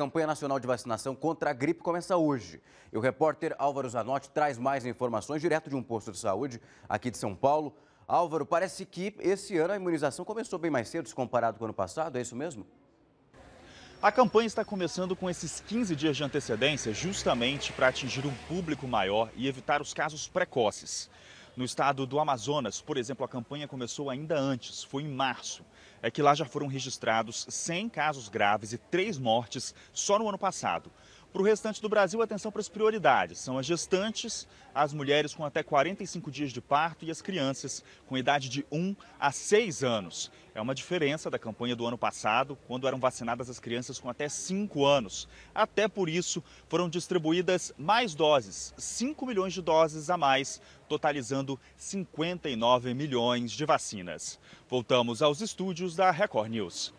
Campanha Nacional de Vacinação contra a Gripe começa hoje. E o repórter Álvaro Zanotti traz mais informações direto de um posto de saúde aqui de São Paulo. Álvaro, parece que esse ano a imunização começou bem mais cedo, se comparado com o ano passado, é isso mesmo? A campanha está começando com esses 15 dias de antecedência, justamente para atingir um público maior e evitar os casos precoces. No estado do Amazonas, por exemplo, a campanha começou ainda antes, foi em março. É que lá já foram registrados 100 casos graves e 3 mortes só no ano passado. Para o restante do Brasil, atenção para as prioridades. São as gestantes, as mulheres com até 45 dias de parto e as crianças com idade de 1 a 6 anos. É uma diferença da campanha do ano passado, quando eram vacinadas as crianças com até 5 anos. Até por isso, foram distribuídas mais doses, 5 milhões de doses a mais, totalizando 59 milhões de vacinas. Voltamos aos estúdios da Record News.